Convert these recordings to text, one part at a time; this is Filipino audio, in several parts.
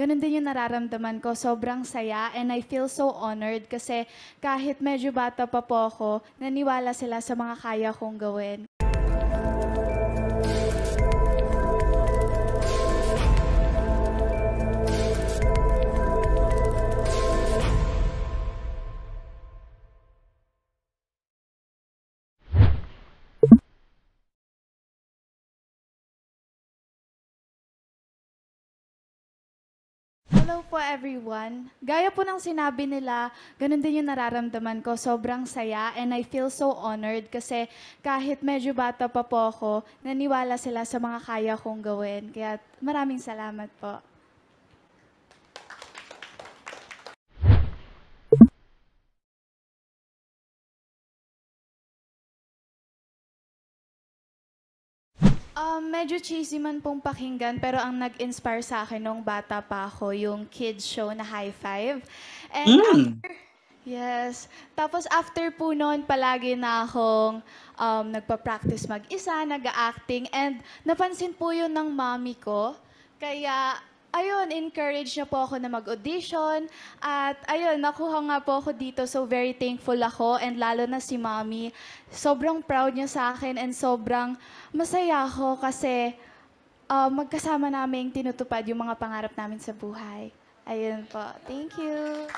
ganun din yung nararamdaman ko. Sobrang saya and I feel so honored kasi kahit medyo bata pa po ako, naniwala sila sa mga kaya kong gawin. Hello po everyone. Gaya po ng sinabi nila, ganun din yung nararamdaman ko. Sobrang saya and I feel so honored kasi kahit medyo bata pa po ako, naniwala sila sa mga kaya kong gawin. Kaya maraming salamat po. Um, medyo cheesy man pong pakinggan, pero ang nag-inspire sa akin nung bata pa ako, yung kids show na High Five. And mm. after, yes. Tapos after po noon, palagi na akong um, nagpa-practice mag-isa, nag-acting, and napansin po yun ng mommy ko. Kaya ayun, encourage niya po ako na mag-audition. At ayun, nakuha nga po ako dito. So very thankful ako and lalo na si mommy. Sobrang proud niya sa akin and sobrang masaya ako kasi uh, magkasama namin tinutupad yung mga pangarap namin sa buhay. Ayun po. Thank you.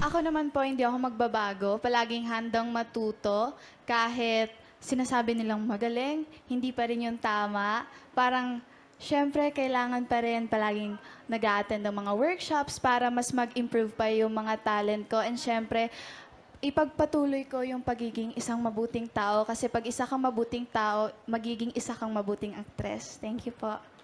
Ako naman po, hindi ako magbabago. Palaging handang matuto kahit sinasabi nilang magaling, hindi pa rin yung tama. Parang, syempre, kailangan pa rin palaging nag attend ng mga workshops para mas mag-improve pa yung mga talent ko. And syempre, ipagpatuloy ko yung pagiging isang mabuting tao kasi pag isa kang mabuting tao, magiging isa kang mabuting actress. Thank you po.